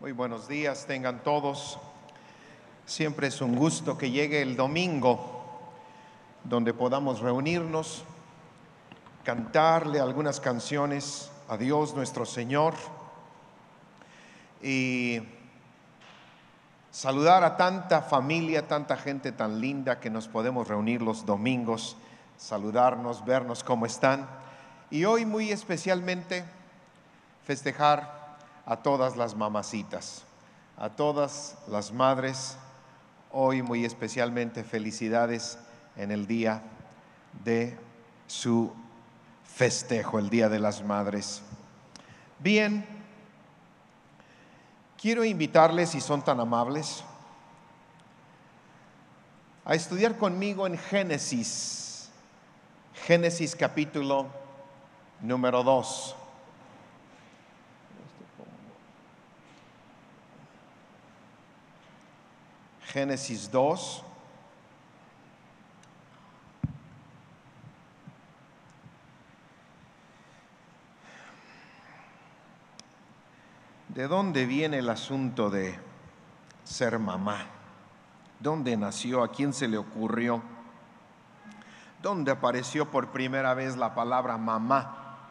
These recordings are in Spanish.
Muy buenos días, tengan todos. Siempre es un gusto que llegue el domingo donde podamos reunirnos, cantarle algunas canciones a Dios nuestro Señor y saludar a tanta familia, tanta gente tan linda que nos podemos reunir los domingos, saludarnos, vernos cómo están y hoy muy especialmente festejar a todas las mamacitas, a todas las madres. Hoy muy especialmente felicidades en el día de su festejo, el Día de las Madres. Bien, quiero invitarles, si son tan amables, a estudiar conmigo en Génesis, Génesis capítulo número 2. Génesis 2. ¿De dónde viene el asunto de ser mamá? ¿Dónde nació? ¿A quién se le ocurrió? ¿Dónde apareció por primera vez la palabra mamá?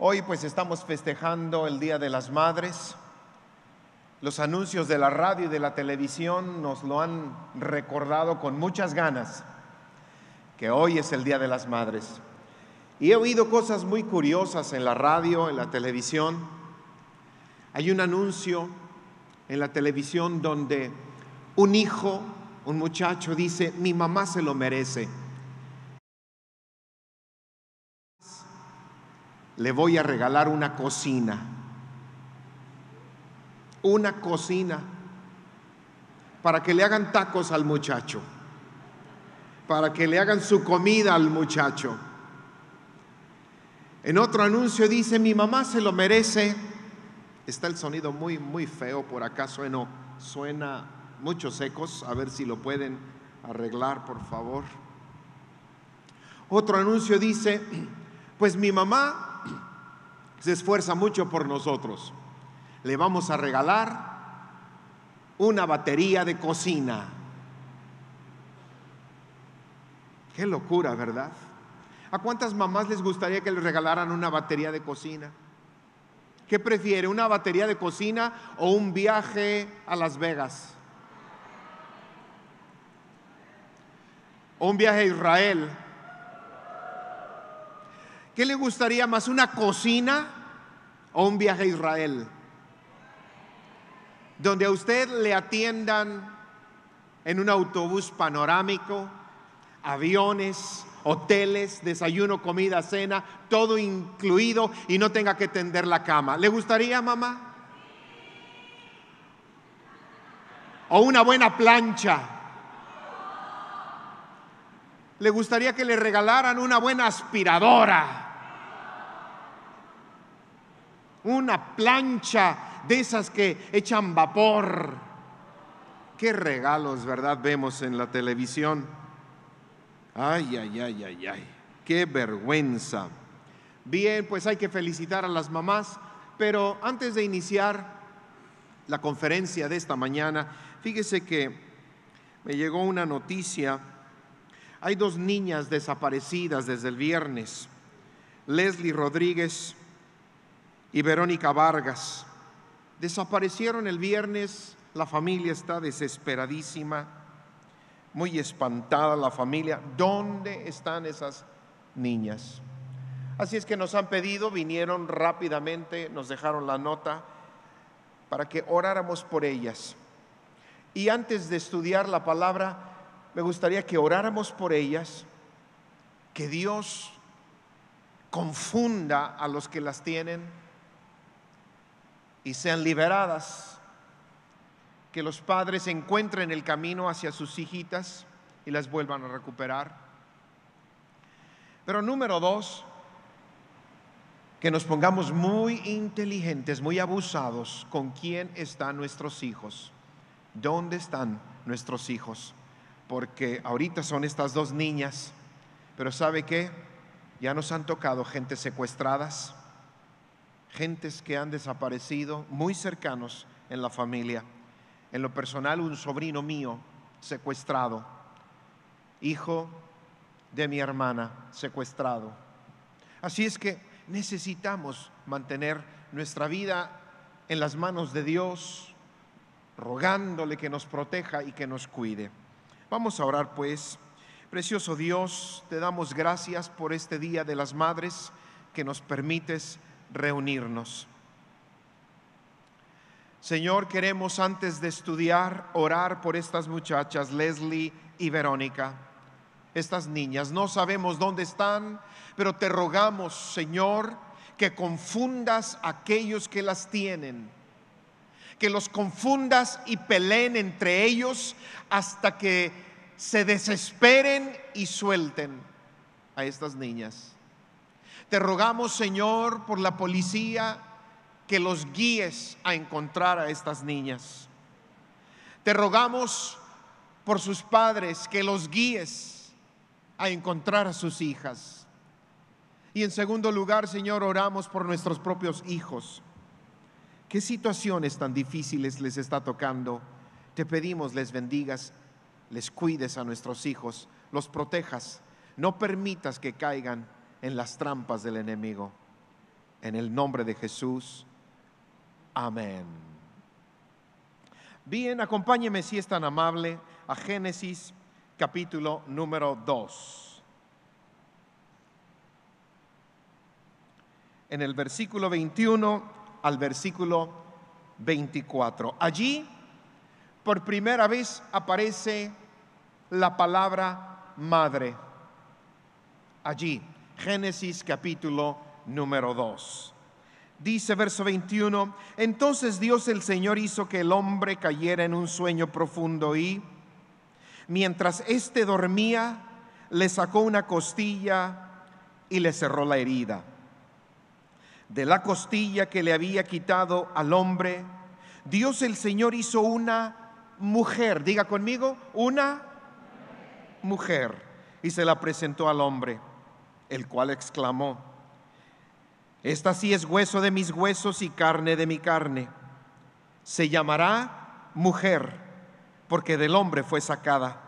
Hoy pues estamos festejando el Día de las Madres los anuncios de la radio y de la televisión nos lo han recordado con muchas ganas, que hoy es el Día de las Madres. Y he oído cosas muy curiosas en la radio, en la televisión. Hay un anuncio en la televisión donde un hijo, un muchacho, dice, mi mamá se lo merece. Le voy a regalar una cocina una cocina para que le hagan tacos al muchacho, para que le hagan su comida al muchacho. En otro anuncio dice, mi mamá se lo merece. Está el sonido muy, muy feo, por acá no suena muchos ecos, a ver si lo pueden arreglar, por favor. Otro anuncio dice, pues mi mamá se esfuerza mucho por nosotros le vamos a regalar una batería de cocina. Qué locura, ¿verdad? ¿A cuántas mamás les gustaría que les regalaran una batería de cocina? ¿Qué prefiere, una batería de cocina o un viaje a Las Vegas? ¿O un viaje a Israel? ¿Qué le gustaría más, una cocina o un viaje a Israel? donde a usted le atiendan en un autobús panorámico, aviones, hoteles, desayuno, comida, cena, todo incluido y no tenga que tender la cama. ¿Le gustaría, mamá? o una buena plancha. Le gustaría que le regalaran una buena aspiradora, una plancha de esas que echan vapor. Qué regalos, ¿verdad? Vemos en la televisión. Ay, ay, ay, ay, ay. Qué vergüenza. Bien, pues hay que felicitar a las mamás, pero antes de iniciar la conferencia de esta mañana, fíjese que me llegó una noticia. Hay dos niñas desaparecidas desde el viernes, Leslie Rodríguez y Verónica Vargas. Desaparecieron el viernes, la familia está desesperadísima, muy espantada la familia. ¿Dónde están esas niñas? Así es que nos han pedido, vinieron rápidamente, nos dejaron la nota para que oráramos por ellas. Y antes de estudiar la palabra, me gustaría que oráramos por ellas, que Dios confunda a los que las tienen y sean liberadas, que los padres encuentren el camino hacia sus hijitas y las vuelvan a recuperar. Pero número dos, que nos pongamos muy inteligentes, muy abusados con quién están nuestros hijos, dónde están nuestros hijos, porque ahorita son estas dos niñas, pero ¿sabe que Ya nos han tocado gente secuestradas, gentes que han desaparecido muy cercanos en la familia. En lo personal, un sobrino mío secuestrado, hijo de mi hermana secuestrado. Así es que necesitamos mantener nuestra vida en las manos de Dios, rogándole que nos proteja y que nos cuide. Vamos a orar pues. Precioso Dios, te damos gracias por este Día de las Madres que nos permites reunirnos. Señor, queremos antes de estudiar orar por estas muchachas, Leslie y Verónica, estas niñas. No sabemos dónde están, pero te rogamos, Señor, que confundas a aquellos que las tienen, que los confundas y peleen entre ellos hasta que se desesperen y suelten a estas niñas. Te rogamos, Señor, por la policía, que los guíes a encontrar a estas niñas. Te rogamos por sus padres, que los guíes a encontrar a sus hijas. Y en segundo lugar, Señor, oramos por nuestros propios hijos. ¿Qué situaciones tan difíciles les está tocando? Te pedimos les bendigas, les cuides a nuestros hijos, los protejas, no permitas que caigan en las trampas del enemigo. En el nombre de Jesús. Amén. Bien, acompáñeme si es tan amable a Génesis capítulo número 2. En el versículo 21 al versículo 24. Allí por primera vez aparece la palabra madre. Allí. Génesis capítulo número 2. Dice verso 21, entonces Dios el Señor hizo que el hombre cayera en un sueño profundo y mientras éste dormía, le sacó una costilla y le cerró la herida. De la costilla que le había quitado al hombre, Dios el Señor hizo una mujer, diga conmigo, una mujer, y se la presentó al hombre el cual exclamó, Esta sí es hueso de mis huesos y carne de mi carne. Se llamará mujer, porque del hombre fue sacada.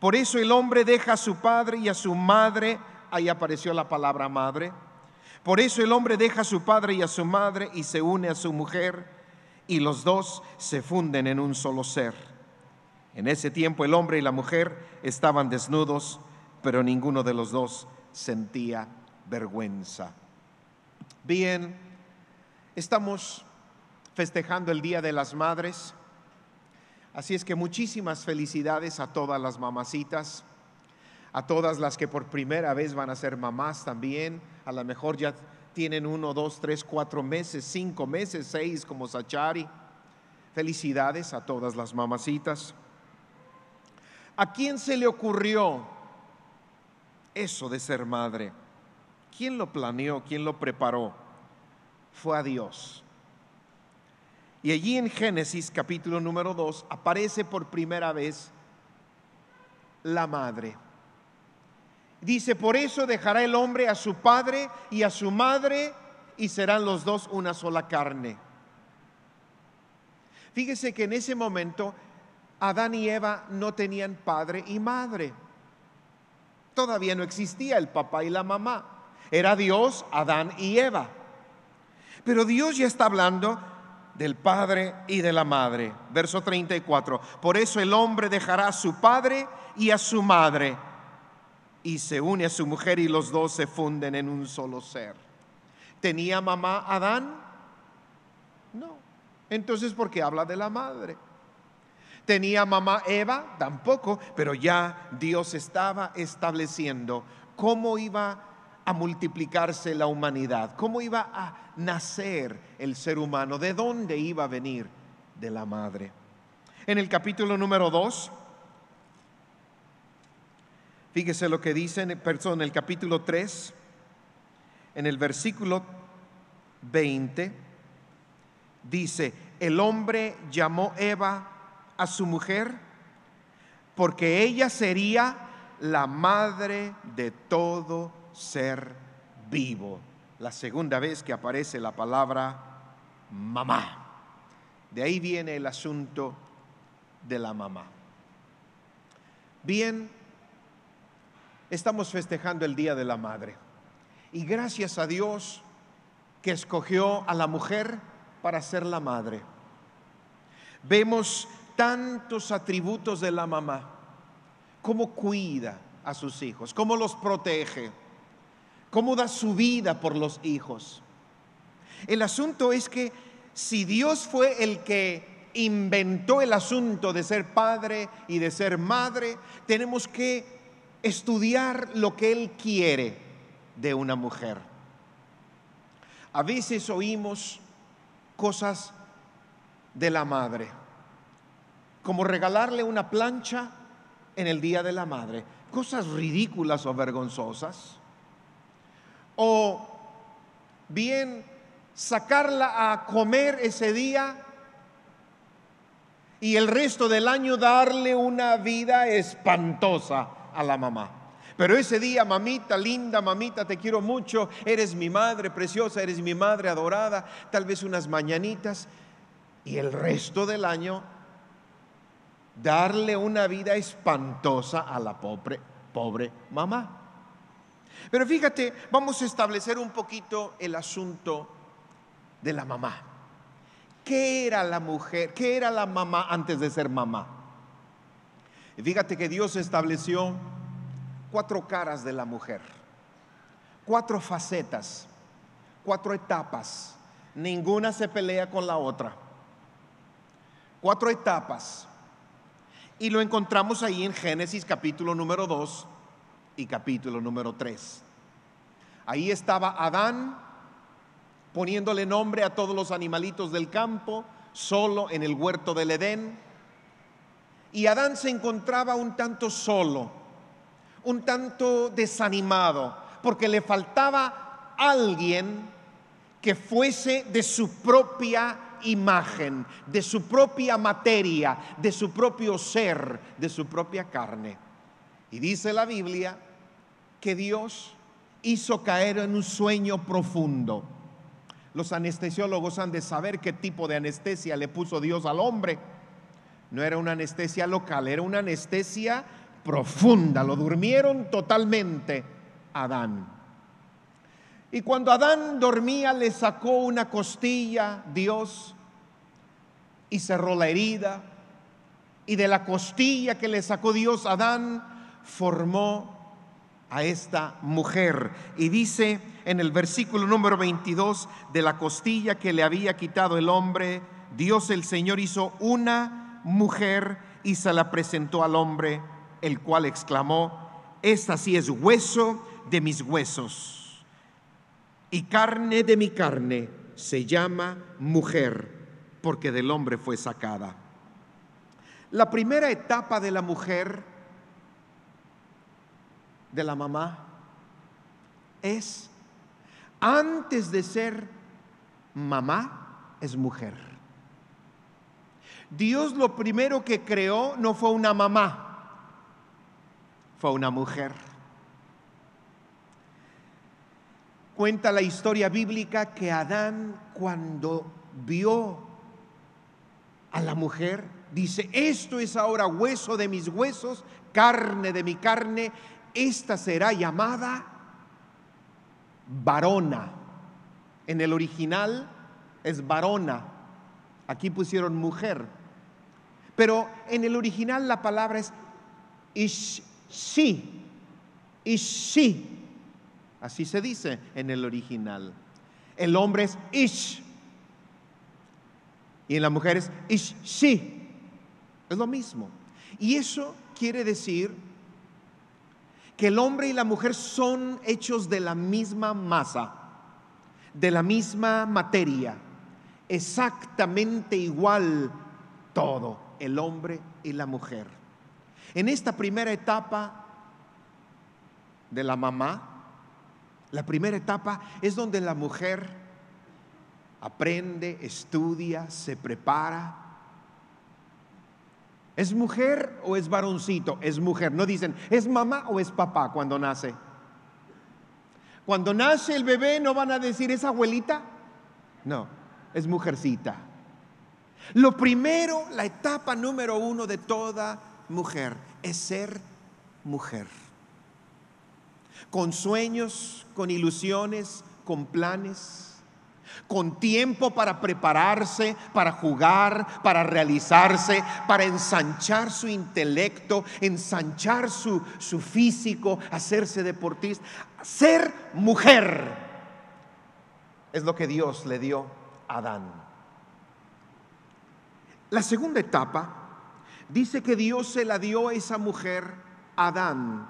Por eso el hombre deja a su padre y a su madre, ahí apareció la palabra madre. Por eso el hombre deja a su padre y a su madre y se une a su mujer, y los dos se funden en un solo ser. En ese tiempo el hombre y la mujer estaban desnudos, pero ninguno de los dos sentía vergüenza. Bien, estamos festejando el Día de las Madres, así es que muchísimas felicidades a todas las mamacitas, a todas las que por primera vez van a ser mamás también, a lo mejor ya tienen uno, dos, tres, cuatro meses, cinco meses, seis como Sachari. Felicidades a todas las mamacitas. ¿A quién se le ocurrió eso de ser madre. ¿Quién lo planeó? ¿Quién lo preparó? Fue a Dios. Y allí en Génesis capítulo número 2 aparece por primera vez la madre. Dice, por eso dejará el hombre a su padre y a su madre y serán los dos una sola carne. Fíjese que en ese momento Adán y Eva no tenían padre y madre. Todavía no existía el papá y la mamá. Era Dios, Adán y Eva. Pero Dios ya está hablando del padre y de la madre. Verso 34. Por eso el hombre dejará a su padre y a su madre y se une a su mujer y los dos se funden en un solo ser. ¿Tenía mamá Adán? No. Entonces, ¿por qué habla de la madre? ¿Tenía mamá Eva? Tampoco, pero ya Dios estaba estableciendo cómo iba a multiplicarse la humanidad, cómo iba a nacer el ser humano, de dónde iba a venir de la madre. En el capítulo número 2, fíjese lo que dice, en el, el capítulo 3, en el versículo 20, dice, el hombre llamó Eva a su mujer? Porque ella sería la madre de todo ser vivo. La segunda vez que aparece la palabra mamá. De ahí viene el asunto de la mamá. Bien, estamos festejando el Día de la Madre. Y gracias a Dios que escogió a la mujer para ser la madre. Vemos tantos atributos de la mamá. Cómo cuida a sus hijos, cómo los protege, cómo da su vida por los hijos. El asunto es que si Dios fue el que inventó el asunto de ser padre y de ser madre, tenemos que estudiar lo que Él quiere de una mujer. A veces oímos cosas de la madre como regalarle una plancha en el Día de la Madre, cosas ridículas o vergonzosas, o bien sacarla a comer ese día y el resto del año darle una vida espantosa a la mamá. Pero ese día, mamita, linda, mamita, te quiero mucho, eres mi madre preciosa, eres mi madre adorada, tal vez unas mañanitas y el resto del año darle una vida espantosa a la pobre, pobre mamá. Pero fíjate, vamos a establecer un poquito el asunto de la mamá. ¿Qué era la mujer? ¿Qué era la mamá antes de ser mamá? fíjate que Dios estableció cuatro caras de la mujer, cuatro facetas, cuatro etapas. Ninguna se pelea con la otra. Cuatro etapas. Y lo encontramos ahí en Génesis capítulo número 2 y capítulo número 3. Ahí estaba Adán poniéndole nombre a todos los animalitos del campo, solo en el huerto del Edén. Y Adán se encontraba un tanto solo, un tanto desanimado, porque le faltaba alguien que fuese de su propia imagen, de su propia materia, de su propio ser, de su propia carne. Y dice la Biblia que Dios hizo caer en un sueño profundo. Los anestesiólogos han de saber qué tipo de anestesia le puso Dios al hombre. No era una anestesia local, era una anestesia profunda. Lo durmieron totalmente Adán. Y cuando Adán dormía le sacó una costilla Dios y cerró la herida. Y de la costilla que le sacó Dios Adán formó a esta mujer. Y dice en el versículo número 22, de la costilla que le había quitado el hombre, Dios el Señor hizo una mujer y se la presentó al hombre, el cual exclamó, esta sí es hueso de mis huesos y carne de mi carne se llama mujer, porque del hombre fue sacada. La primera etapa de la mujer, de la mamá, es, antes de ser mamá, es mujer. Dios lo primero que creó no fue una mamá, fue una mujer. Cuenta la historia bíblica que Adán cuando vio a la mujer, dice, esto es ahora hueso de mis huesos, carne de mi carne, esta será llamada varona. En el original es varona, aquí pusieron mujer, pero en el original la palabra es ishi, ishi, Así se dice en el original. El hombre es Ish. Y en la mujer es ish Es lo mismo. Y eso quiere decir que el hombre y la mujer son hechos de la misma masa, de la misma materia, exactamente igual todo, el hombre y la mujer. En esta primera etapa de la mamá, la primera etapa es donde la mujer aprende, estudia, se prepara. ¿Es mujer o es varoncito? Es mujer. No dicen, ¿es mamá o es papá cuando nace? Cuando nace el bebé no van a decir, ¿es abuelita? No, es mujercita. Lo primero, la etapa número uno de toda mujer es ser mujer con sueños, con ilusiones, con planes, con tiempo para prepararse, para jugar, para realizarse, para ensanchar su intelecto, ensanchar su, físico, hacerse deportista. Ser mujer es lo que Dios le dio a Adán. La segunda etapa dice que Dios se la dio a esa mujer, Adán,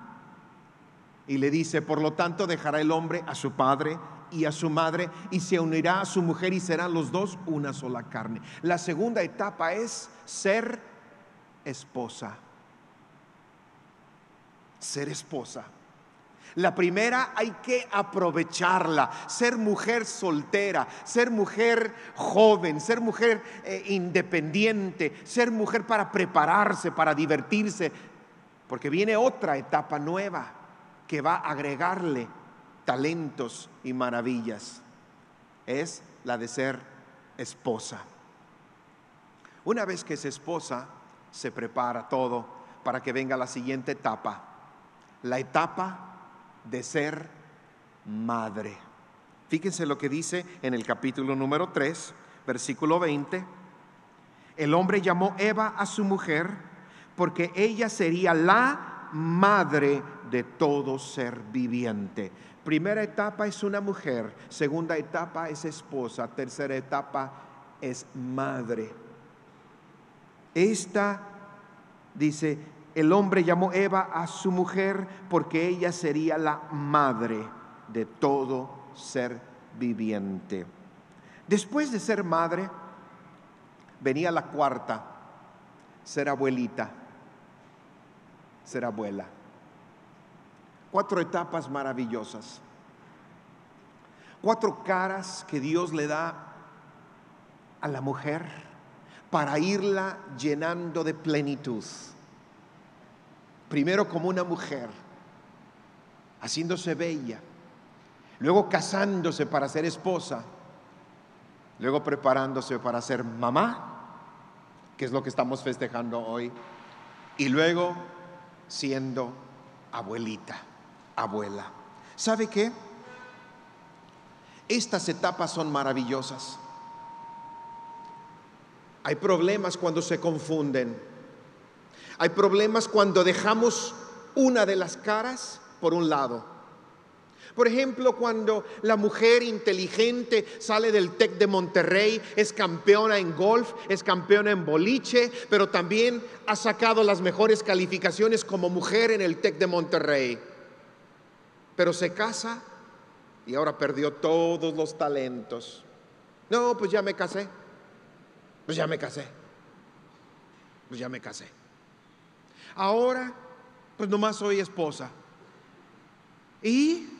y le dice, por lo tanto dejará el hombre a su padre y a su madre y se unirá a su mujer y serán los dos una sola carne. La segunda etapa es ser esposa. Ser esposa. La primera hay que aprovecharla, ser mujer soltera, ser mujer joven, ser mujer eh, independiente, ser mujer para prepararse, para divertirse, porque viene otra etapa nueva que va a agregarle talentos y maravillas. Es la de ser esposa. Una vez que es esposa, se prepara todo para que venga la siguiente etapa, la etapa de ser madre. Fíjense lo que dice en el capítulo número 3, versículo 20. El hombre llamó Eva a su mujer porque ella sería la madre de todo ser viviente. Primera etapa es una mujer, segunda etapa es esposa, tercera etapa es madre. Esta, dice, el hombre llamó Eva a su mujer porque ella sería la madre de todo ser viviente. Después de ser madre, venía la cuarta, ser abuelita ser abuela. Cuatro etapas maravillosas. Cuatro caras que Dios le da a la mujer para irla llenando de plenitud. Primero como una mujer, haciéndose bella, luego casándose para ser esposa, luego preparándose para ser mamá, que es lo que estamos festejando hoy, y luego siendo abuelita, abuela. ¿Sabe qué? Estas etapas son maravillosas. Hay problemas cuando se confunden. Hay problemas cuando dejamos una de las caras por un lado por ejemplo, cuando la mujer inteligente sale del TEC de Monterrey, es campeona en golf, es campeona en boliche, pero también ha sacado las mejores calificaciones como mujer en el TEC de Monterrey. Pero se casa y ahora perdió todos los talentos. No, pues ya me casé. Pues ya me casé. Pues ya me casé. Ahora, pues nomás soy esposa. Y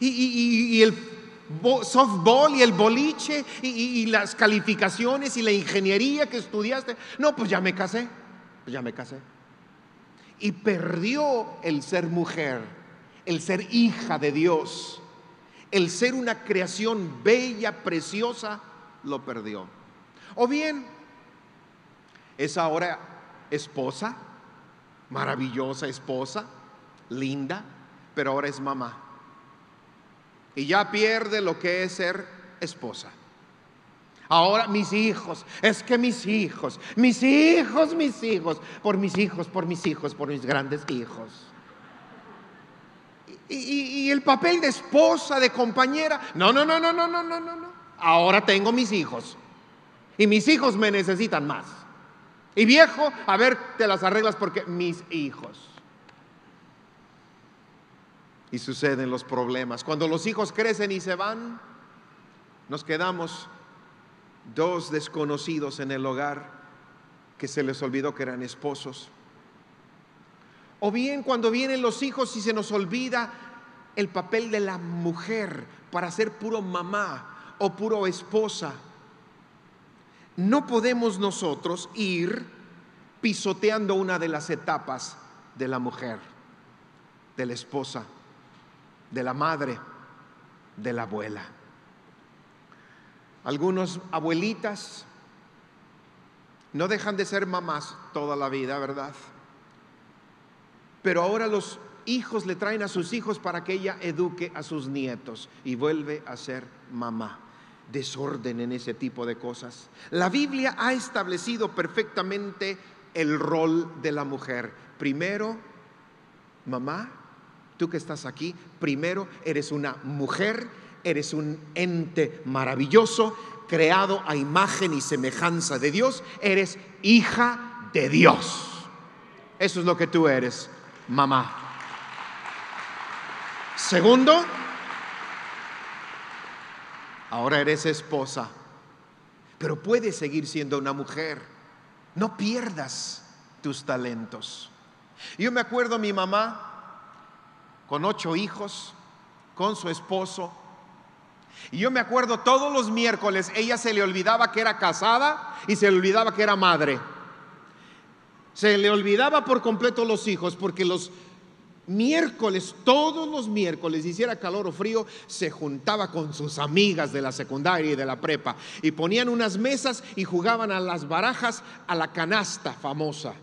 y, el softball y el boliche y, las calificaciones y la ingeniería que estudiaste. No, pues ya me casé, pues ya me casé. Y perdió el ser mujer, el ser hija de Dios, el ser una creación bella, preciosa, lo perdió. O bien, es ahora esposa, maravillosa esposa, linda, pero ahora es mamá y ya pierde lo que es ser esposa. Ahora mis hijos, es que mis hijos, mis hijos, mis hijos, por mis hijos, por mis hijos, por mis grandes hijos. Y, el papel de esposa, de compañera, no, no, no, no, no, no, no, no. Ahora tengo mis hijos y mis hijos me necesitan más. Y viejo, a ver, te las arreglas porque mis hijos y suceden los problemas. Cuando los hijos crecen y se van, nos quedamos dos desconocidos en el hogar que se les olvidó que eran esposos. O bien cuando vienen los hijos y se nos olvida el papel de la mujer para ser puro mamá o puro esposa. No podemos nosotros ir pisoteando una de las etapas de la mujer, de la esposa de la madre, de la abuela. Algunos abuelitas no dejan de ser mamás toda la vida, ¿verdad? Pero ahora los hijos le traen a sus hijos para que ella eduque a sus nietos y vuelve a ser mamá. Desorden en ese tipo de cosas. La Biblia ha establecido perfectamente el rol de la mujer. Primero, mamá, Tú que estás aquí, primero eres una mujer, eres un ente maravilloso, creado a imagen y semejanza de Dios, eres hija de Dios. Eso es lo que tú eres, mamá. Segundo, ahora eres esposa, pero puedes seguir siendo una mujer. No pierdas tus talentos. Yo me acuerdo a mi mamá con ocho hijos, con su esposo. Y yo me acuerdo todos los miércoles, ella se le olvidaba que era casada y se le olvidaba que era madre. Se le olvidaba por completo los hijos, porque los miércoles, todos los miércoles, hiciera calor o frío, se juntaba con sus amigas de la secundaria y de la prepa y ponían unas mesas y jugaban a las barajas, a la canasta famosa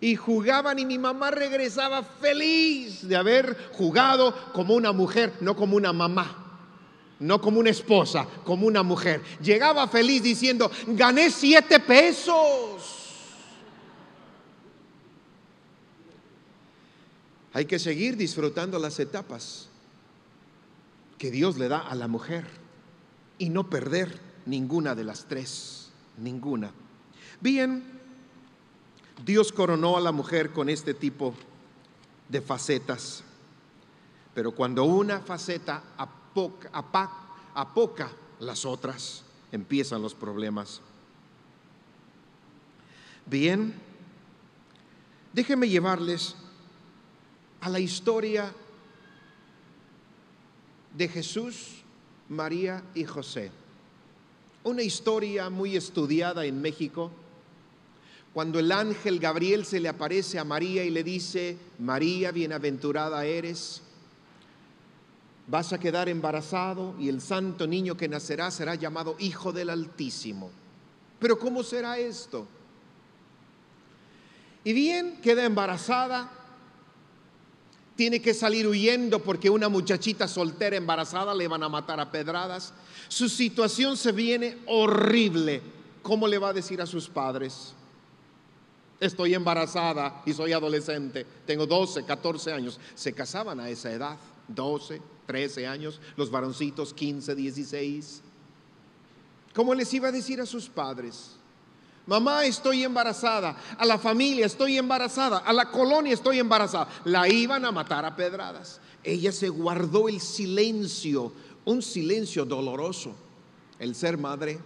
y jugaban y mi mamá regresaba feliz de haber jugado como una mujer, no como una mamá. No como una esposa, como una mujer. Llegaba feliz diciendo, gané siete pesos. Hay que seguir disfrutando las etapas que Dios le da a la mujer y no perder ninguna de las tres, ninguna. Bien, Dios coronó a la mujer con este tipo de facetas. Pero cuando una faceta apoca, las otras, empiezan los problemas. Bien, déjenme llevarles a la historia de Jesús, María y José. Una historia muy estudiada en México cuando el ángel Gabriel se le aparece a María y le dice, María, bienaventurada eres, vas a quedar embarazado y el santo niño que nacerá será llamado Hijo del Altísimo. Pero ¿cómo será esto? Y bien, queda embarazada, tiene que salir huyendo porque una muchachita soltera embarazada le van a matar a pedradas. Su situación se viene horrible. ¿Cómo le va a decir a sus padres? Estoy embarazada y soy adolescente. Tengo 12, 14 años. Se casaban a esa edad, 12, 13 años, los varoncitos 15, 16. ¿Cómo les iba a decir a sus padres? Mamá, estoy embarazada. A la familia, estoy embarazada. A la colonia, estoy embarazada. La iban a matar a pedradas. Ella se guardó el silencio, un silencio doloroso. El ser madre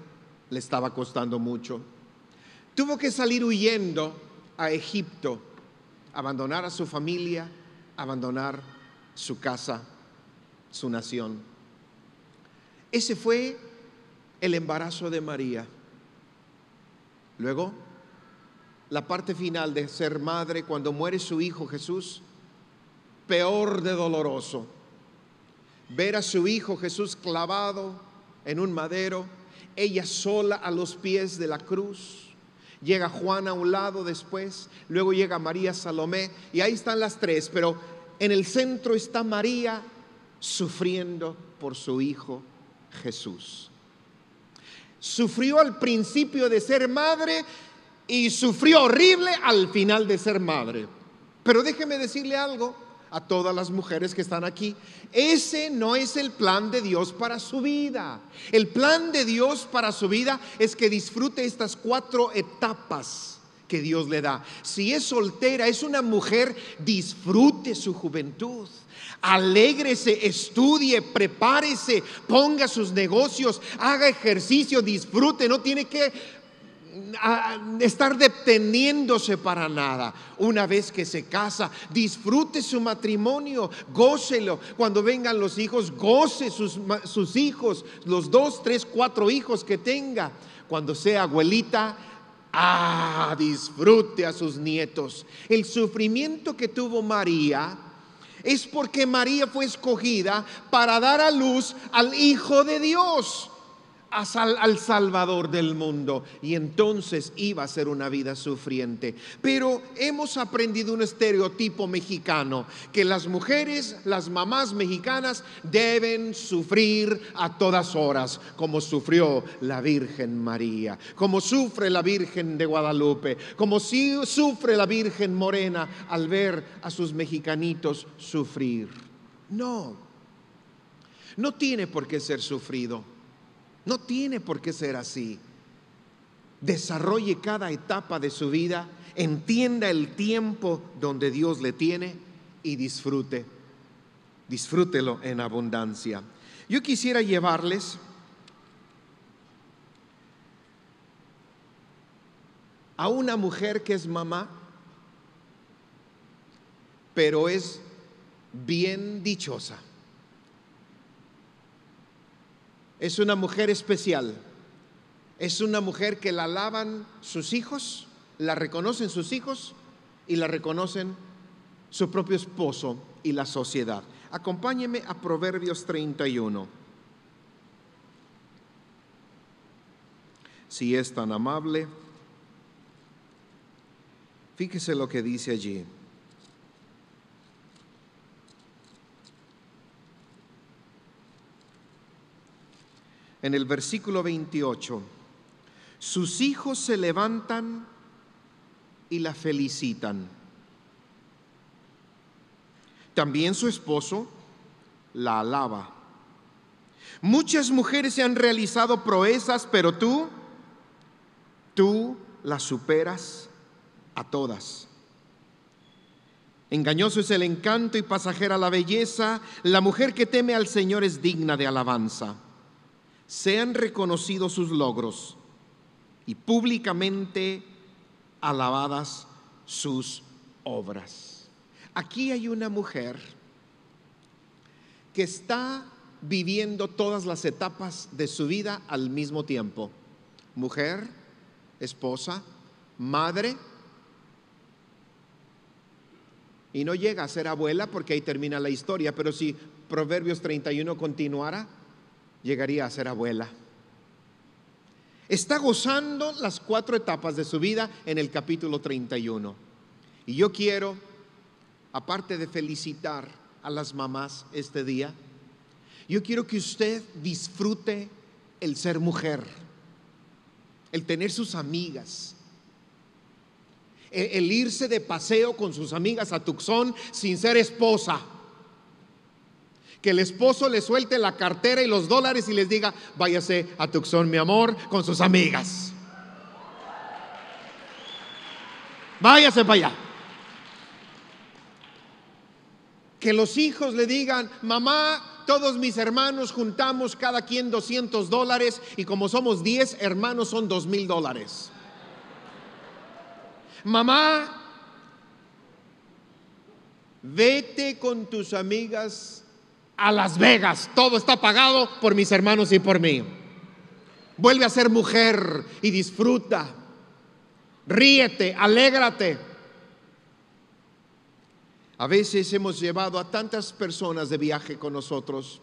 le estaba costando mucho. Tuvo que salir huyendo a Egipto, abandonar a su familia, abandonar su casa, su nación. Ese fue el embarazo de María. Luego, la parte final de ser madre cuando muere su hijo Jesús, peor de doloroso. Ver a su hijo Jesús clavado en un madero, ella sola a los pies de la cruz Llega Juan a un lado después, luego llega María Salomé y ahí están las tres, pero en el centro está María sufriendo por su hijo Jesús. Sufrió al principio de ser madre y sufrió horrible al final de ser madre. Pero déjeme decirle algo, a todas las mujeres que están aquí. Ese no es el plan de Dios para su vida. El plan de Dios para su vida es que disfrute estas cuatro etapas que Dios le da. Si es soltera, es una mujer, disfrute su juventud. Alégrese, estudie, prepárese, ponga sus negocios, haga ejercicio, disfrute, no tiene que a estar deteniéndose para nada. Una vez que se casa, disfrute su matrimonio, gócelo. Cuando vengan los hijos, goce sus, hijos, los dos, tres, cuatro hijos que tenga. Cuando sea abuelita, ah, disfrute a sus nietos. El sufrimiento que tuvo María es porque María fue escogida para dar a luz al Hijo de Dios al Salvador del mundo y entonces iba a ser una vida sufriente. Pero hemos aprendido un estereotipo mexicano, que las mujeres, las mamás mexicanas deben sufrir a todas horas, como sufrió la Virgen María, como sufre la Virgen de Guadalupe, como sufre la Virgen Morena al ver a sus mexicanitos sufrir. No, no tiene por qué ser sufrido. No tiene por qué ser así. Desarrolle cada etapa de su vida, entienda el tiempo donde Dios le tiene y disfrute. Disfrútelo en abundancia. Yo quisiera llevarles a una mujer que es mamá, pero es bien dichosa. es una mujer especial. Es una mujer que la alaban sus hijos, la reconocen sus hijos y la reconocen su propio esposo y la sociedad. Acompáñeme a Proverbios 31. Si es tan amable, fíjese lo que dice allí. en el versículo 28. Sus hijos se levantan y la felicitan. También su esposo la alaba. Muchas mujeres se han realizado proezas, pero tú, tú las superas a todas. Engañoso es el encanto y pasajera la belleza. La mujer que teme al Señor es digna de alabanza sean reconocidos sus logros y públicamente alabadas sus obras. Aquí hay una mujer que está viviendo todas las etapas de su vida al mismo tiempo. Mujer, esposa, madre, y no llega a ser abuela porque ahí termina la historia, pero si Proverbios 31 continuara, llegaría a ser abuela. Está gozando las cuatro etapas de su vida en el capítulo 31. Y yo quiero, aparte de felicitar a las mamás este día, yo quiero que usted disfrute el ser mujer, el tener sus amigas, e-, el, irse de paseo con sus amigas a Tucson sin ser esposa. Que el esposo le suelte la cartera y los dólares y les diga, váyase a Tucson, mi amor, con sus amigas. Váyase para allá. Que los hijos le digan, mamá, todos mis hermanos juntamos cada quien 200 dólares y como somos 10 hermanos son 2 mil dólares. Mamá, vete con tus amigas a Las Vegas. Todo está pagado por mis hermanos y por mí. Vuelve a ser mujer y disfruta. Ríete, alégrate. A veces hemos llevado a tantas personas de viaje con nosotros.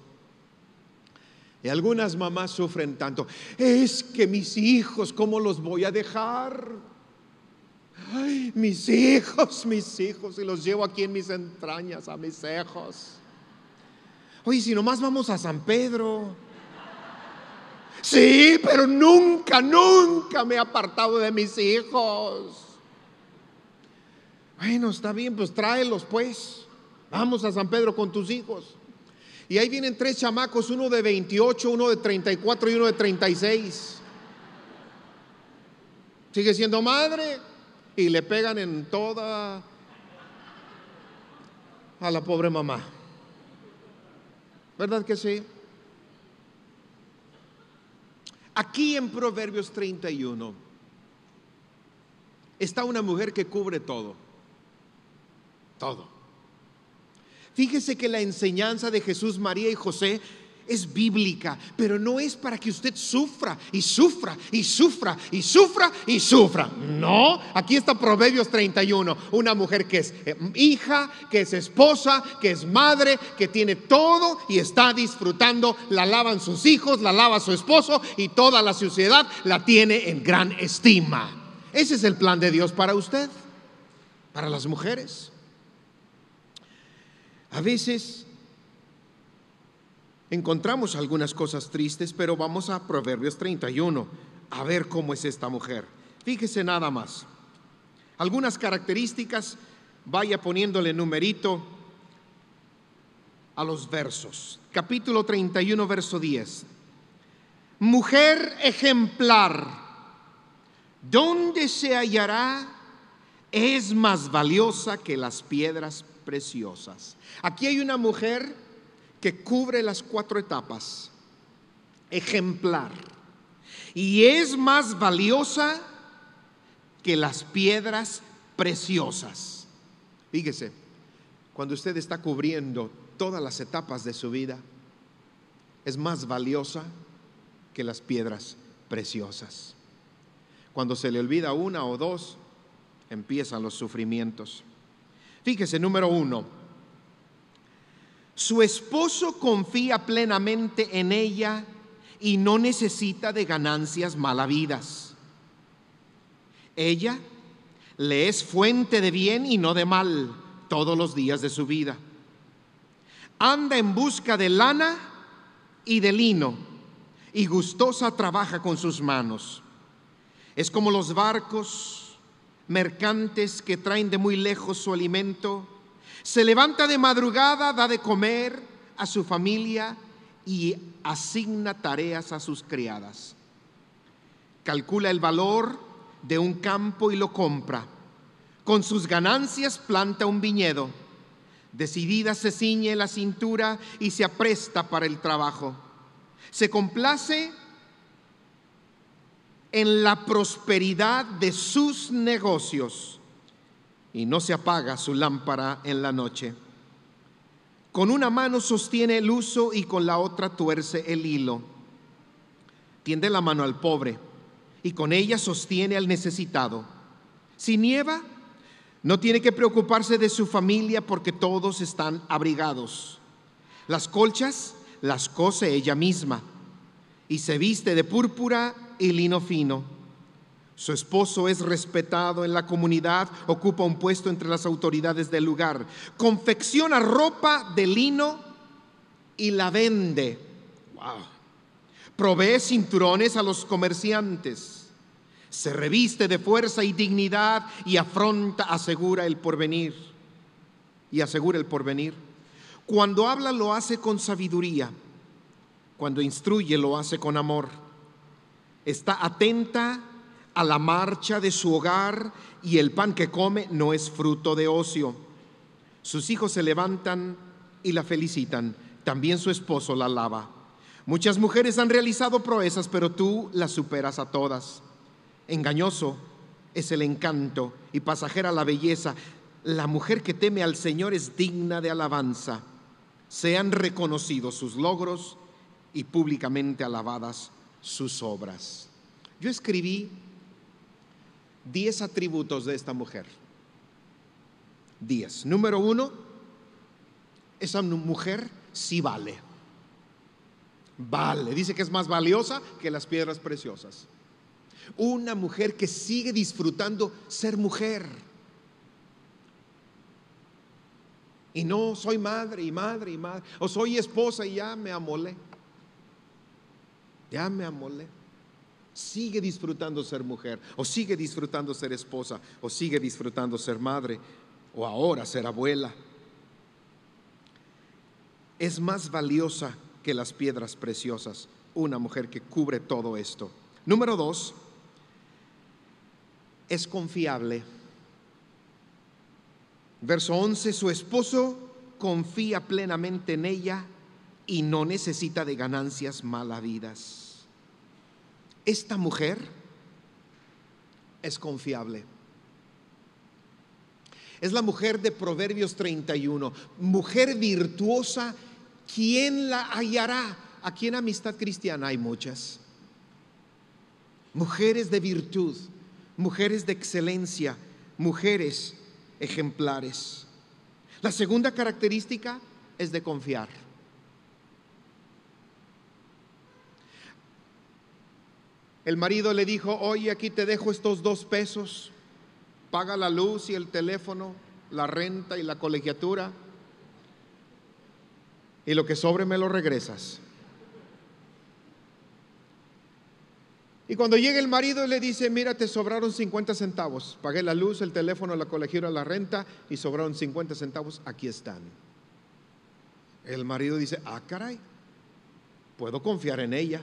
Y algunas mamás sufren tanto. Es que mis hijos, ¿cómo los voy a dejar? Ay, mis hijos, mis hijos, y los llevo aquí en mis entrañas, a mis hijos. Oye, si nomás vamos a San Pedro. Sí, pero nunca, nunca me he apartado de mis hijos. Bueno, está bien, pues tráelos pues. Vamos a San Pedro con tus hijos. Y ahí vienen tres chamacos, uno de 28, uno de 34 y uno de 36. Sigue siendo madre y le pegan en toda a la pobre mamá. ¿Verdad que sí? Aquí en Proverbios 31 está una mujer que cubre todo. Todo. Fíjese que la enseñanza de Jesús, María y José es bíblica, pero no es para que usted sufra y sufra y sufra y sufra y sufra. No, aquí está Proverbios 31, una mujer que es eh, hija, que es esposa, que es madre, que tiene todo y está disfrutando, la lavan sus hijos, la lava su esposo y toda la sociedad la tiene en gran estima. Ese es el plan de Dios para usted, para las mujeres. A veces encontramos algunas cosas tristes, pero vamos a Proverbios 31, a ver cómo es esta mujer. Fíjese nada más. Algunas características, vaya poniéndole numerito a los versos. Capítulo 31, verso 10. Mujer ejemplar, Donde se hallará? Es más valiosa que las piedras preciosas. Aquí hay una mujer que cubre las cuatro etapas, ejemplar, y es más valiosa que las piedras preciosas. Fíjese, cuando usted está cubriendo todas las etapas de su vida, es más valiosa que las piedras preciosas. Cuando se le olvida una o dos, empiezan los sufrimientos. Fíjese, número uno, su esposo confía plenamente en ella y no necesita de ganancias malavidas. Ella le es fuente de bien y no de mal todos los días de su vida. Anda en busca de lana y de lino y gustosa trabaja con sus manos. Es como los barcos mercantes que traen de muy lejos su alimento se levanta de madrugada, da de comer a su familia y asigna tareas a sus criadas. Calcula el valor de un campo y lo compra. Con sus ganancias planta un viñedo. Decidida se ciñe la cintura y se apresta para el trabajo. Se complace en la prosperidad de sus negocios y no se apaga su lámpara en la noche. Con una mano sostiene el uso y con la otra tuerce el hilo. Tiende la mano al pobre y con ella sostiene al necesitado. Si nieva, no tiene que preocuparse de su familia porque todos están abrigados. Las colchas las cose ella misma y se viste de púrpura y lino fino su esposo es respetado en la comunidad, ocupa un puesto entre las autoridades del lugar, confecciona ropa de lino y la vende. Provee cinturones a los comerciantes. Se reviste de fuerza y dignidad y afronta, asegura el porvenir. Y asegura el porvenir. Cuando habla lo hace con sabiduría. Cuando instruye lo hace con amor. Está atenta a la marcha de su hogar y el pan que come no es fruto de ocio. Sus hijos se levantan y la felicitan, también su esposo la alaba. Muchas mujeres han realizado proezas, pero tú las superas a todas. Engañoso es el encanto y pasajera la belleza. La mujer que teme al Señor es digna de alabanza. Sean reconocidos sus logros y públicamente alabadas sus obras. Yo escribí 10 atributos de esta mujer. 10. Número uno, esa mujer sí vale. Vale. Dice que es más valiosa que las piedras preciosas. Una mujer que sigue disfrutando ser mujer. Y no soy madre y madre y madre. O soy esposa y ya me amolé. Ya me amolé sigue disfrutando ser mujer, o sigue disfrutando ser esposa, o sigue disfrutando ser madre, o ahora ser abuela. Es más valiosa que las piedras preciosas una mujer que cubre todo esto. Número dos, es confiable. Verso 11, su esposo confía plenamente en ella y no necesita de ganancias malavidas esta mujer es confiable. Es la mujer de Proverbios 31, mujer virtuosa, ¿quién la hallará? Aquí en Amistad Cristiana hay muchas. Mujeres de virtud, mujeres de excelencia, mujeres ejemplares. La segunda característica es de confiar. El marido le dijo, oye, aquí te dejo estos dos pesos, paga la luz y el teléfono, la renta y la colegiatura, y lo que sobre me lo regresas. Y cuando llega el marido le dice, mira, te sobraron 50 centavos. Pagué la luz, el teléfono, la colegiatura, la renta y sobraron 50 centavos, aquí están. El marido dice, ah, caray, puedo confiar en ella.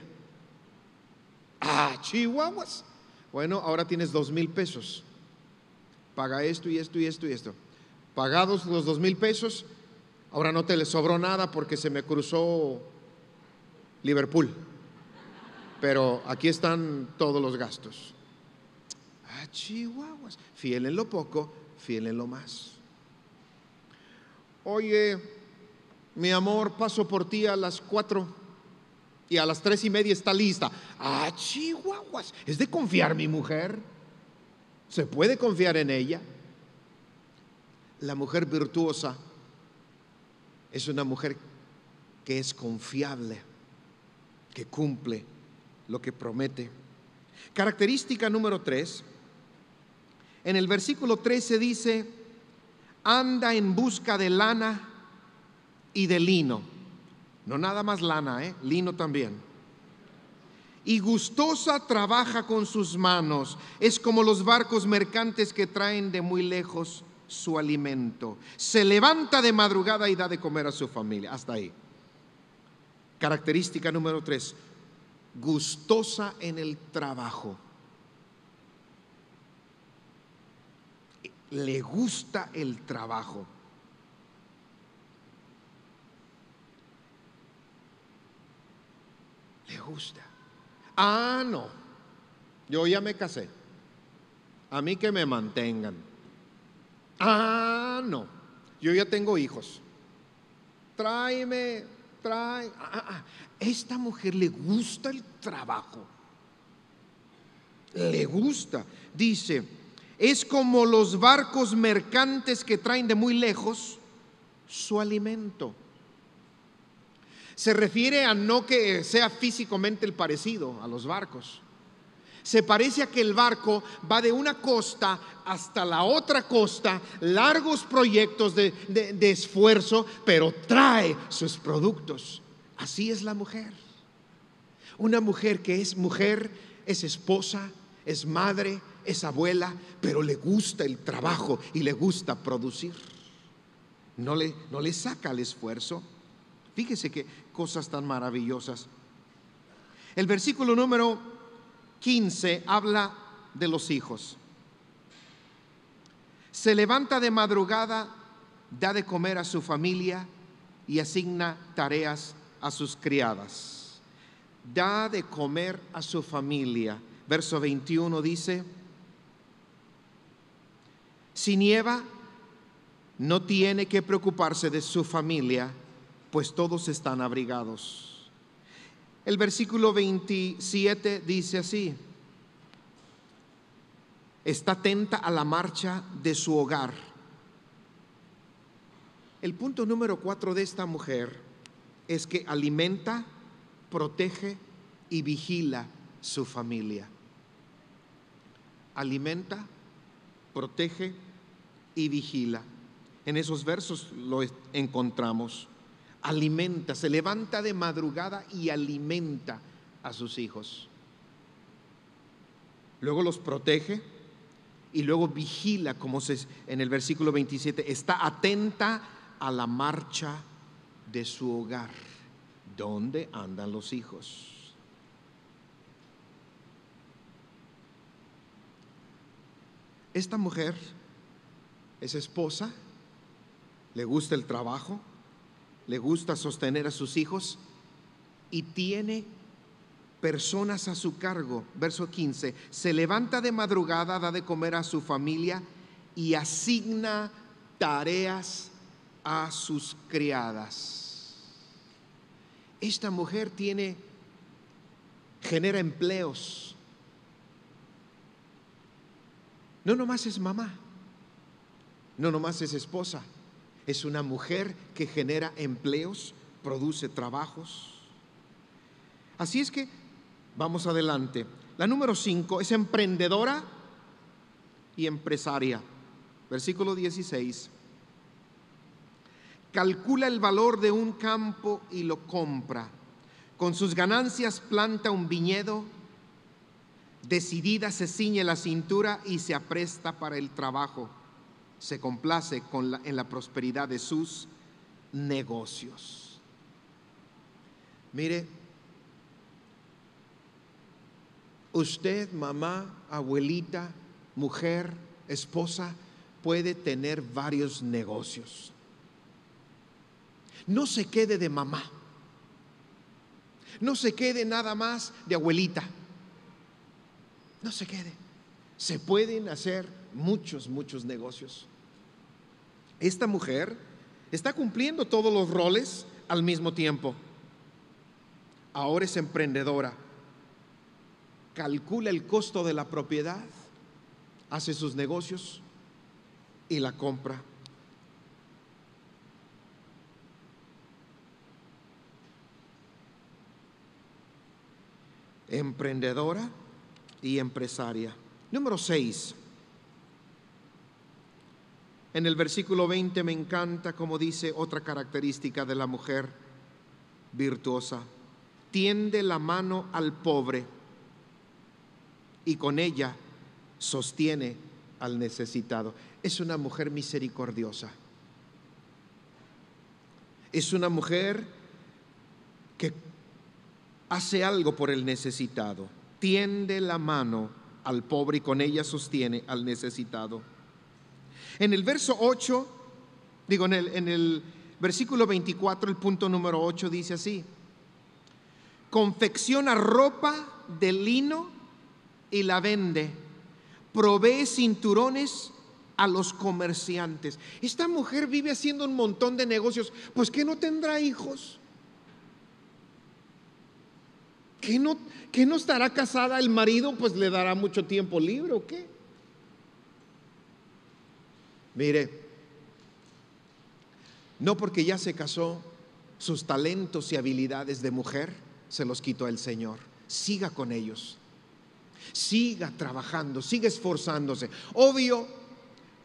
Ah, chihuahuas. Bueno, ahora tienes dos mil pesos. Paga esto y esto y esto y esto. Pagados los dos mil pesos, ahora no te le sobró nada porque se me cruzó Liverpool. Pero aquí están todos los gastos. Ah, chihuahuas. Fiel en lo poco, fiel en lo más. Oye, mi amor, paso por ti a las cuatro y a las tres y media está lista. Ah, chihuahuas, es de confiar mi mujer. Se puede confiar en ella. La mujer virtuosa es una mujer que es confiable, que cumple lo que promete. Característica número tres. En el versículo 13 dice, anda en busca de lana y de lino. No nada más lana, ¿eh? lino también. Y gustosa trabaja con sus manos. Es como los barcos mercantes que traen de muy lejos su alimento. Se levanta de madrugada y da de comer a su familia. Hasta ahí. Característica número tres. Gustosa en el trabajo. Le gusta el trabajo. le gusta. Ah, no, yo ya me casé. A mí que me mantengan. Ah, no, yo ya tengo hijos. Tráeme, trae. Ah, ah, ah. Esta mujer le gusta el trabajo. Le gusta. Dice, es como los barcos mercantes que traen de muy lejos su alimento. Se refiere a no que sea físicamente el parecido a los barcos. Se parece a que el barco va de una costa hasta la otra costa, largos proyectos de, esfuerzo, pero trae sus productos. Así es la mujer. Una mujer que es mujer, es esposa, es madre, es abuela, pero le gusta el trabajo y le gusta producir. no le saca el esfuerzo, Fíjese qué cosas tan maravillosas. El versículo número 15 habla de los hijos. Se levanta de madrugada, da de comer a su familia y asigna tareas a sus criadas. Da de comer a su familia. Verso 21 dice, si nieva, no tiene que preocuparse de su familia pues todos están abrigados. El versículo 27 dice así, está atenta a la marcha de su hogar. El punto número cuatro de esta mujer es que alimenta, protege y vigila su familia. Alimenta, protege y vigila. En esos versos lo encontramos alimenta, se levanta de madrugada y alimenta a sus hijos. Luego los protege y luego vigila, como se, en el versículo 27, está atenta a la marcha de su hogar, donde andan los hijos. Esta mujer es esposa, le gusta el trabajo, le gusta sostener a sus hijos y tiene personas a su cargo. Verso 15, se levanta de madrugada, da de comer a su familia y asigna tareas a sus criadas. Esta mujer tiene, genera empleos. No nomás es mamá, no nomás es esposa, es una mujer que genera empleos, produce trabajos. Así es que vamos adelante. La número 5 es emprendedora y empresaria. Versículo 16. Calcula el valor de un campo y lo compra. Con sus ganancias planta un viñedo. Decidida se ciñe la cintura y se apresta para el trabajo se complace en la prosperidad de sus negocios. Mire, usted, mamá, abuelita, mujer, esposa, puede tener varios negocios. No se quede de mamá. No se quede nada más de abuelita. No se quede. Se pueden hacer muchos, muchos negocios. Esta mujer está cumpliendo todos los roles al mismo tiempo. Ahora es emprendedora. Calcula el costo de la propiedad, hace sus negocios y la compra. Emprendedora y empresaria. Número seis. En el versículo 20 me encanta como dice otra característica de la mujer virtuosa. Tiende la mano al pobre y con ella sostiene al necesitado. Es una mujer misericordiosa. Es una mujer que hace algo por el necesitado. Tiende la mano al pobre y con ella sostiene al necesitado. En el verso 8, digo, en el, versículo 24, el punto número 8 dice así, confecciona ropa de lino y la vende, provee cinturones a los comerciantes. Esta mujer vive haciendo un montón de negocios, pues que no tendrá hijos. ¿Qué no, no estará casada el marido? Pues le dará mucho tiempo libre o qué. Mire, no porque ya se casó, sus talentos y habilidades de mujer se los quitó el Señor. Siga con ellos. Siga trabajando, siga esforzándose. Obvio,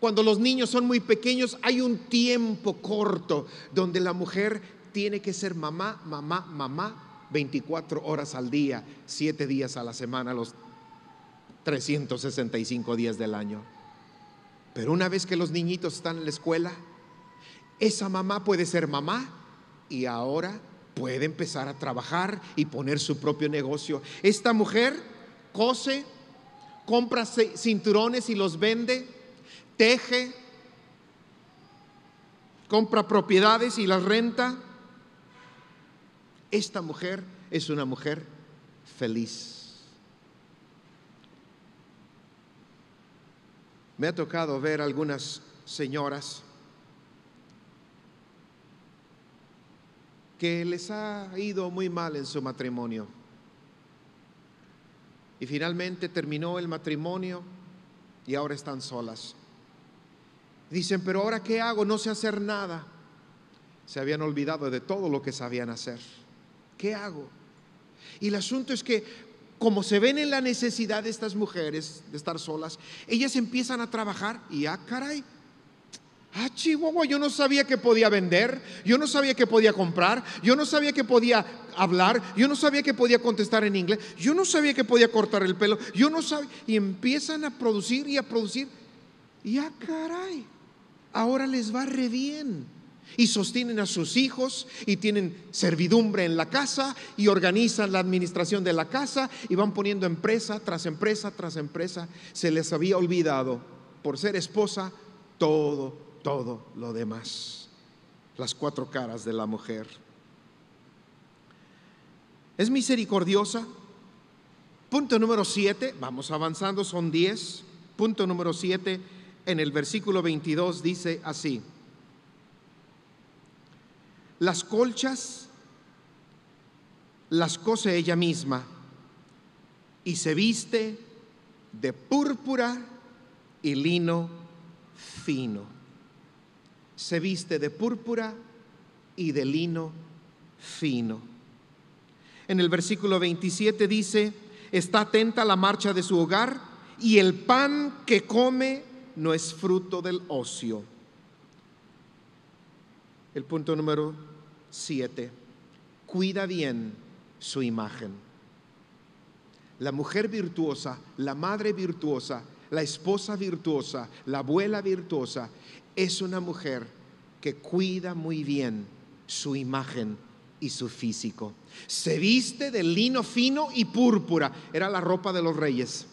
cuando los niños son muy pequeños hay un tiempo corto donde la mujer tiene que ser mamá, mamá, mamá 24 horas al día, 7 días a la semana, los 365 días del año. Pero una vez que los niñitos están en la escuela, esa mamá puede ser mamá y ahora puede empezar a trabajar y poner su propio negocio. Esta mujer cose, compra cinturones y los vende, teje, compra propiedades y las renta. Esta mujer es una mujer feliz. Me ha tocado ver algunas señoras que les ha ido muy mal en su matrimonio. Y finalmente terminó el matrimonio y ahora están solas. Dicen, pero ahora qué hago? No sé hacer nada. Se habían olvidado de todo lo que sabían hacer. ¿Qué hago? Y el asunto es que como se ven en la necesidad de estas mujeres de estar solas, ellas empiezan a trabajar y ah, caray, Ah, Chihuahua, yo no sabía que podía vender, yo no sabía que podía comprar, yo no sabía que podía hablar, yo no sabía que podía contestar en inglés, yo no sabía que podía cortar el pelo, yo no sabía. Y empiezan a producir y a producir. Y ah, caray, ahora les va re bien y sostienen a sus hijos y tienen servidumbre en la casa y organizan la administración de la casa y van poniendo empresa tras empresa tras empresa. Se les había olvidado, por ser esposa, todo, todo lo demás. Las cuatro caras de la mujer. Es misericordiosa. Punto número siete, vamos avanzando, son diez. Punto número siete, en el versículo 22 dice así. Las colchas las cose ella misma y se viste de púrpura y lino fino. Se viste de púrpura y de lino fino. En el versículo 27 dice, está atenta la marcha de su hogar y el pan que come no es fruto del ocio el punto número siete, cuida bien su imagen. La mujer virtuosa, la madre virtuosa, la esposa virtuosa, la abuela virtuosa, es una mujer que cuida muy bien su imagen y su físico. Se viste de lino fino y púrpura, era la ropa de los reyes.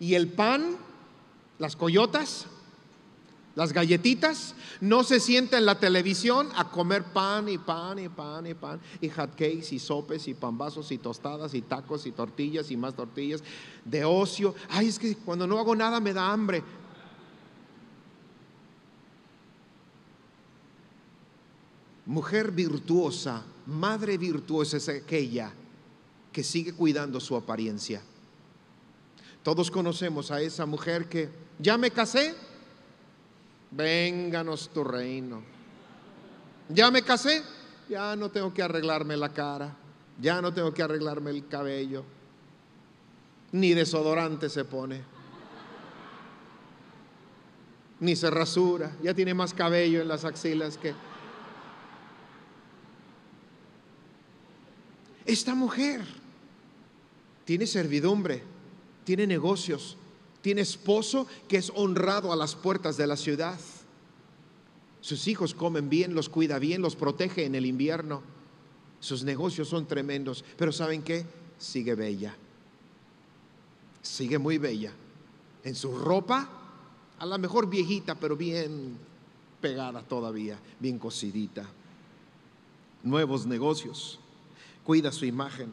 Y el pan, las coyotas, las galletitas, no se sienta en la televisión a comer pan y pan y pan y pan y hot cakes y sopes y pambazos y tostadas y tacos y tortillas y más tortillas de ocio. Ay, es que cuando no hago nada me da hambre. Mujer virtuosa, madre virtuosa es aquella que sigue cuidando su apariencia. Todos conocemos a esa mujer que ya me casé, vénganos tu reino. Ya me casé, ya no tengo que arreglarme la cara, ya no tengo que arreglarme el cabello, ni desodorante se pone, ni se rasura, ya tiene más cabello en las axilas que... Esta mujer tiene servidumbre, tiene negocios, tiene esposo que es honrado a las puertas de la ciudad. Sus hijos comen bien, los cuida bien, los protege en el invierno. Sus negocios son tremendos, pero ¿saben qué? Sigue bella. Sigue muy bella. En su ropa, a lo mejor viejita, pero bien pegada todavía, bien cocidita. Nuevos negocios. Cuida su imagen.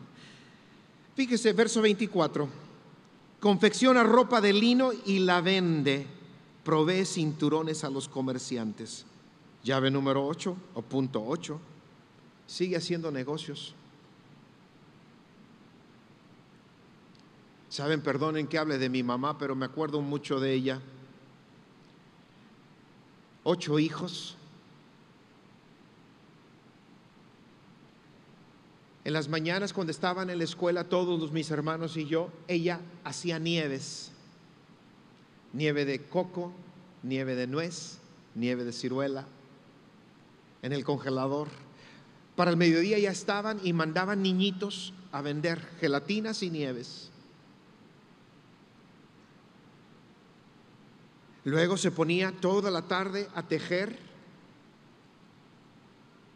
Fíjese, verso 24 confecciona ropa de lino y la vende, provee cinturones a los comerciantes. Llave número 8 o punto 8, sigue haciendo negocios. Saben, perdonen que hable de mi mamá, pero me acuerdo mucho de ella. Ocho hijos, En las mañanas cuando estaban en la escuela todos mis hermanos y yo, ella hacía nieves. Nieve de coco, nieve de nuez, nieve de ciruela, en el congelador. Para el mediodía ya estaban y mandaban niñitos a vender gelatinas y nieves. Luego se ponía toda la tarde a tejer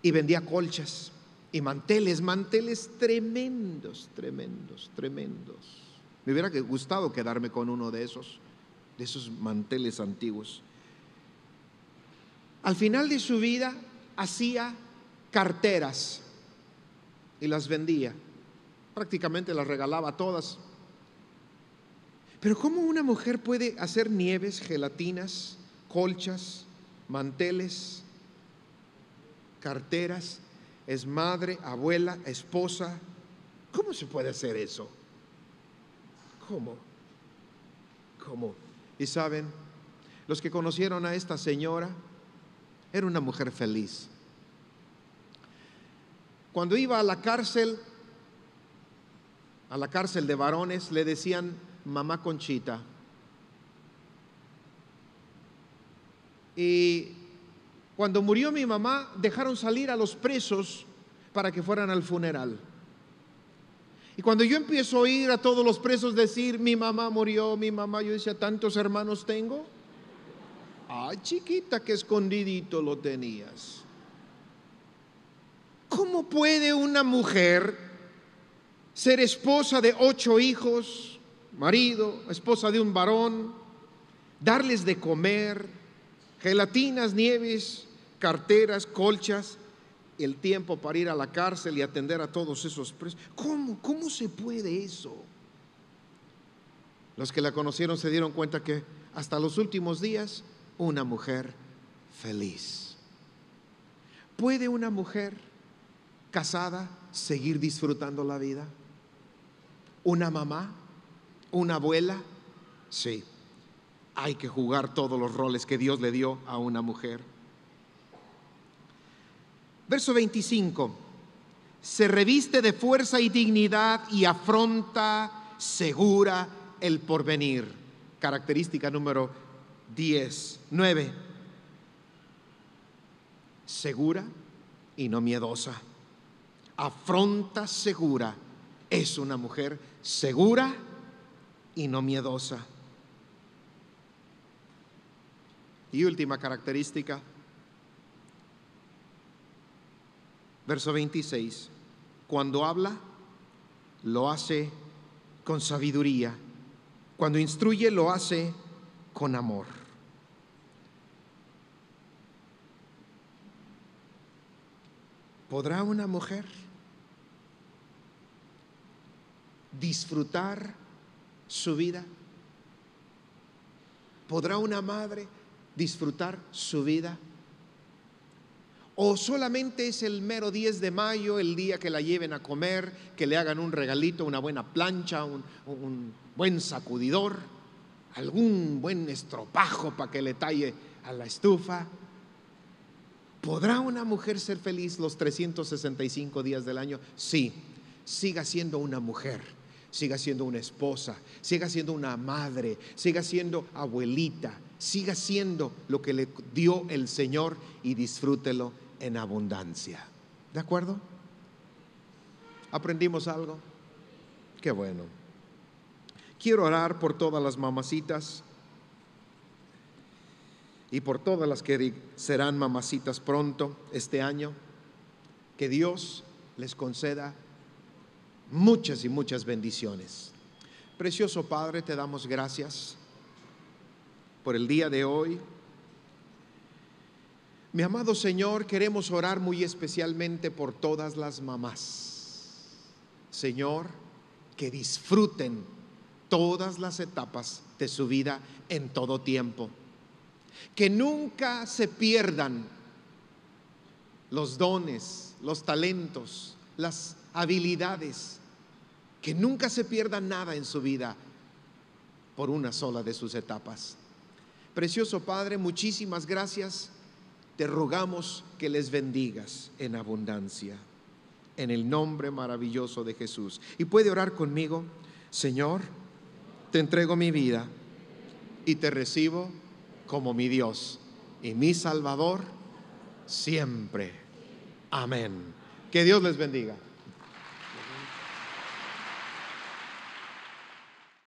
y vendía colchas y manteles, manteles tremendos, tremendos, tremendos. Me hubiera gustado quedarme con uno de esos, de esos manteles antiguos. Al final de su vida hacía carteras y las vendía. Prácticamente las regalaba todas. Pero ¿cómo una mujer puede hacer nieves, gelatinas, colchas, manteles, carteras es madre, abuela, esposa. ¿Cómo se puede hacer eso? ¿Cómo? ¿Cómo? Y saben, los que conocieron a esta señora, era una mujer feliz. Cuando iba a la cárcel, a la cárcel de varones, le decían mamá Conchita. Y cuando murió mi mamá, dejaron salir a los presos para que fueran al funeral. Y cuando yo empiezo a oír a todos los presos decir, mi mamá murió, mi mamá, yo decía, ¿tantos hermanos tengo? Ah, chiquita, que escondidito lo tenías. ¿Cómo puede una mujer ser esposa de ocho hijos, marido, esposa de un varón, darles de comer, gelatinas, nieves, carteras, colchas, el tiempo para ir a la cárcel y atender a todos esos presos. ¿Cómo? ¿Cómo se puede eso? Los que la conocieron se dieron cuenta que hasta los últimos días, una mujer feliz. ¿Puede una mujer casada seguir disfrutando la vida? ¿Una mamá? ¿Una abuela? Sí, hay que jugar todos los roles que Dios le dio a una mujer Verso 25. Se reviste de fuerza y dignidad y afronta segura el porvenir. Característica número 10. 9. Segura y no miedosa. Afronta segura. Es una mujer segura y no miedosa. Y última característica, Verso 26. Cuando habla, lo hace con sabiduría. Cuando instruye, lo hace con amor. ¿Podrá una mujer disfrutar su vida? ¿Podrá una madre disfrutar su vida? o solamente es el mero 10 de mayo, el día que la lleven a comer, que le hagan un regalito, una buena plancha, un, buen sacudidor, algún buen estropajo para que le talle a la estufa. ¿Podrá una mujer ser feliz los 365 días del año? Sí, siga siendo una mujer, siga siendo una esposa, siga siendo una madre, siga siendo abuelita, siga siendo lo que le dio el Señor y disfrútelo en abundancia. ¿De acuerdo? ¿Aprendimos algo? Qué bueno. Quiero orar por todas las mamacitas y por todas las que serán mamacitas pronto este año. Que Dios les conceda muchas y muchas bendiciones. Precioso Padre, te damos gracias por el día de hoy, mi amado Señor, queremos orar muy especialmente por todas las mamás. Señor, que disfruten todas las etapas de su vida en todo tiempo. Que nunca se pierdan los dones, los talentos, las habilidades. Que nunca se pierda nada en su vida por una sola de sus etapas. Precioso Padre, muchísimas gracias te rogamos que les bendigas en abundancia, en el nombre maravilloso de Jesús. Y puede orar conmigo, Señor, te entrego mi vida y te recibo como mi Dios y mi Salvador siempre. Amén. Que Dios les bendiga.